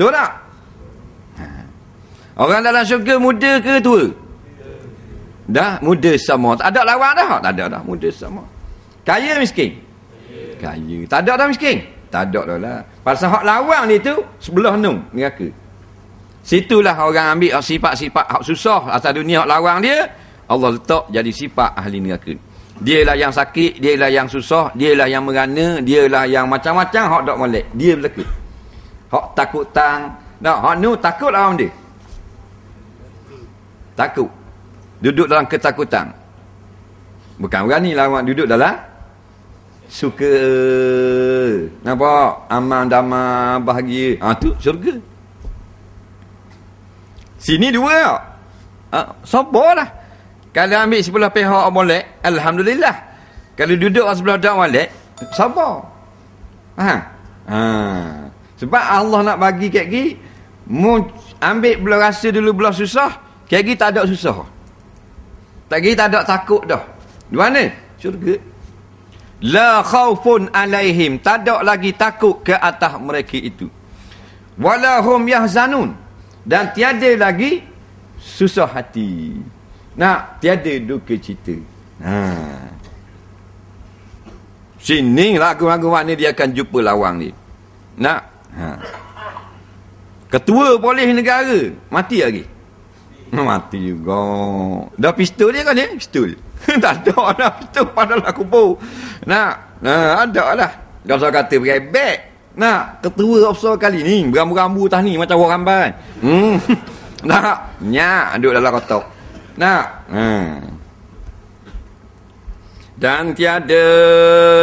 Betul tak? Ha. Orang dalam syurga muda ke tua? Dah muda sama. Tak ada lawan dah. Tak ada dah muda sama. Kaya miskin? Kaya. Tak ada dah miskin? Tak ada dah lah. Pasal hak lawan ni tu sebelah nung neraka. Situlah orang ambil hak sifat-sifat hak susah atas dunia hak lawan dia. Allah letak jadi sifat ahli neraka. lah yang sakit, dia lah yang susah, lah yang merana, lah yang macam-macam hak dok molek. Dia berlaku. Hak takut tang. Nah, hak nu takut lawan dia. Takut. Duduk dalam ketakutan. Bukan berani lawan duduk dalam suka. Nampak? Aman, damai, bahagia. Ha, tu syurga. Sini dua. Ha, sabarlah. Kalau ambil sebelah pihak boleh, Alhamdulillah. Kalau duduk sebelah dak boleh, sabar. Ha. Ha. Sebab Allah nak bagi kat gi mu ambil belah rasa dulu belah susah, kat gi tak ada susah. Tak gi tak ada takut dah. Di mana? Syurga. La khaufun alaihim, tak ada lagi takut ke atas mereka itu. Walahum yahzanun dan tiada lagi susah hati. Nak tiada duka cita. Ha. Sini lah, lagu-lagu mana dia akan jumpa lawang ni. Nak Ha. Ketua polis negara mati lagi. Mati juga. Dah pistol dia kan ni? Eh? Pistol. tak ada lah pistol pada lah kubur. Nak. Nah, eh, ada lah. Dah saya kata pakai beg. Nak. Ketua officer kali ni. Berambu-rambu tah ni. Macam orang ramban. Kan? Hmm. Nak. Nyak. Duduk dalam kotak. Nak. Hmm. Dan tiada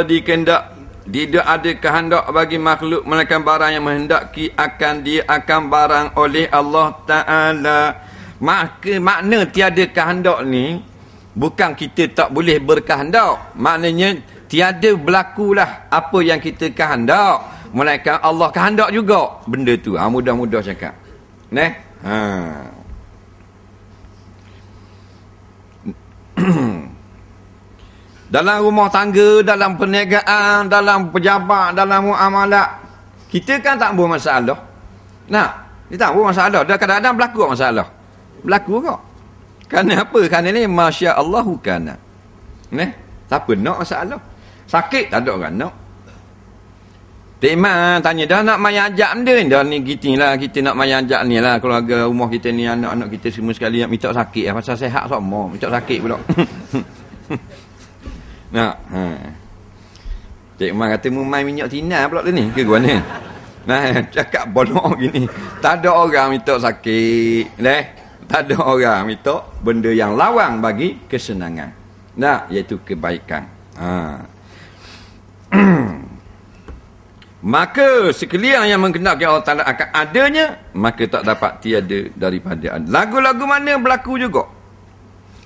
dikendak tidak ada kehendak bagi makhluk melainkan barang yang menghendaki akan dia akan barang oleh Allah Ta'ala. Maka makna tiada kehendak ni bukan kita tak boleh berkehendak. Maknanya tiada berlakulah apa yang kita kehendak. Melainkan Allah kehendak juga benda tu. Ha, mudah-mudah cakap. Neh? Haa. dalam rumah tangga, dalam perniagaan, dalam pejabat, dalam muamalat. Kita kan tak buat masalah. Nah, kita tak buat masalah. Dia kadang-kadang berlaku masalah. Berlaku kok. Kerana apa? Kerana ni, Masya Allah hukana. Ni, siapa nak masalah? Sakit tak ada orang nak. Tak tanya, dah nak main ajak benda ni? Dah ni kita lah, kita nak main ajak ni lah. Kalau Keluarga rumah kita ni, anak-anak kita semua sekali nak minta sakit. Ya. Pasal sehat semua, minta sakit pula. Ha. Ha. Cik Umar kata mu main minyak tinan pula ni. Ke gua ni? Nah, cakap bodoh gini. Tak ada orang minta sakit, leh. Tak ada orang minta benda yang lawang bagi kesenangan. Nah, iaitu kebaikan. Ha. maka sekalian yang mengenalki Allah Ta'ala akan adanya Maka tak dapat tiada daripada Lagu-lagu mana berlaku juga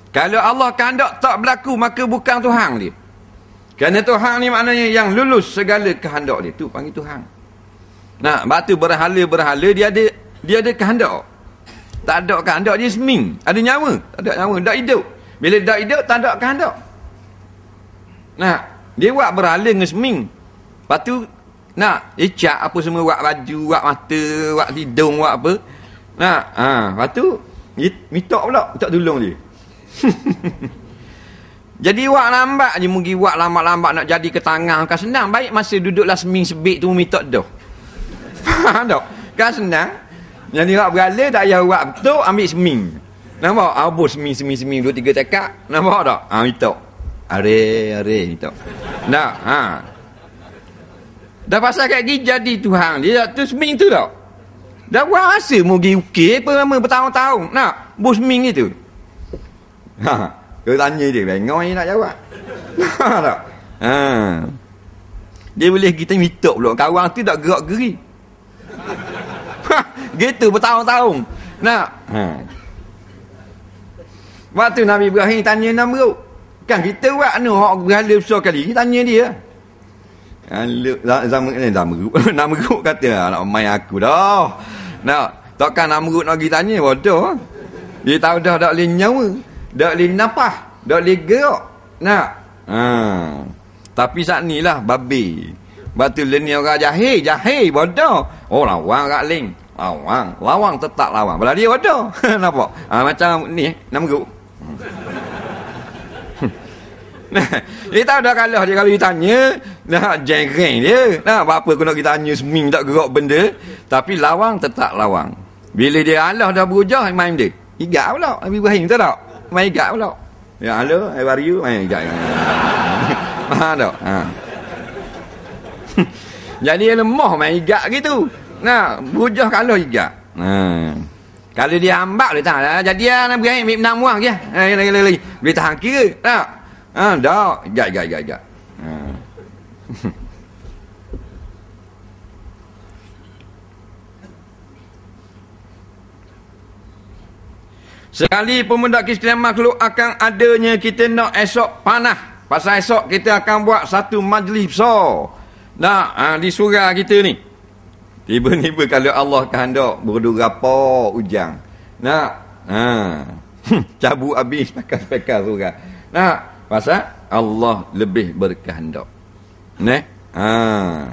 Kalau Allah kandak tak berlaku Maka bukan Tuhan dia kerana Tuhan ni maknanya yang lulus segala kehendak dia. Itu panggil Tuhan. Nah, batu berhala-berhala dia ada dia ada kehendak. Tak ada kehendak dia seming. Ada nyawa. Tak ada nyawa. Tak hidup. Bila tak hidup, tak ada kehendak. Nah, dia buat berhala dengan seming. Lepas nak icak apa semua buat baju buat mata buat hidung buat apa Nah ha batu tu minta pula minta tolong dia Jadi wak lambat je mugi wak lambat-lambat nak jadi ketangah kan senang. Baik masa duduklah seming sebit tu mi doh. Faham tak? Kan senang. Jadi wak berala tak payah wak betul ambil seming. Nampak? Abus seming seming seming dua tiga cakap. Nampak tak? Ha mi tak. Are are mi tak. Ha. Dah pasal kat gigi jadi Tuhan. Dia tu seming tu tak? Dah buat rasa mugi ukir okay, apa lama bertahun-tahun. Nak? Bus seming itu. Ha. ha. Kerannya dia bengoi nak jawab. tak? Ha. Dia boleh kita mitok pula kawan tu tak gerak geri. gitu bertahun-tahun. Nak. Ha. Waktu Nabi Ibrahim tanya Namrud. Kan kita buat ni hak berhala besar kali. Tanya dia. Zaman ni Namrud. Namrud kata nak main aku dah. Nak. Takkan Namrud nak pergi tanya bodoh. Dia tahu dah tak boleh nyawa. Tak boleh napah. Tak boleh gerak. Nak. Ha. Tapi saat ni lah babi. Batu lini orang jahe, Jahil bodoh. Oh lawang kat ling. Lawang. Lawang tetap lawang. Bila dia bodoh. Nampak? Ha, macam ni. Eh, Nama guru. Nah, hmm. kita dah kalah je kalau ditanya nak jengreng dia. Nah, apa aku nak kita tanya seming tak gerak benda. Tapi lawang tetap lawang. Bila dia Allah dah berujah main dia. Igak pula Nabi Ibrahim tak tak? main gap pula. Ya hello, how are you? Main gap. Faham tak? Ha. Jadi lemah main gap gitu. Nah, bujah kalau gap. Ha. Kalau dia ambak dia tak. Jadi nak berani ambil benda muah ke? Ha, eh, lagi lagi. Boleh tahan kira tak? Ha, dak. Gap gap gap gap. Ha. Sekali pemendak kisah makhluk akan adanya kita nak esok panah. Pasal esok kita akan buat satu majlis besar. Nak ha, di surah kita ni. Tiba-tiba kalau Allah kehendak berdua apa ujang. Nak. Ha. Hmm, Cabu habis pakai-pakai surah. Nak. Pasal Allah lebih berkehendak. Ne? Ha.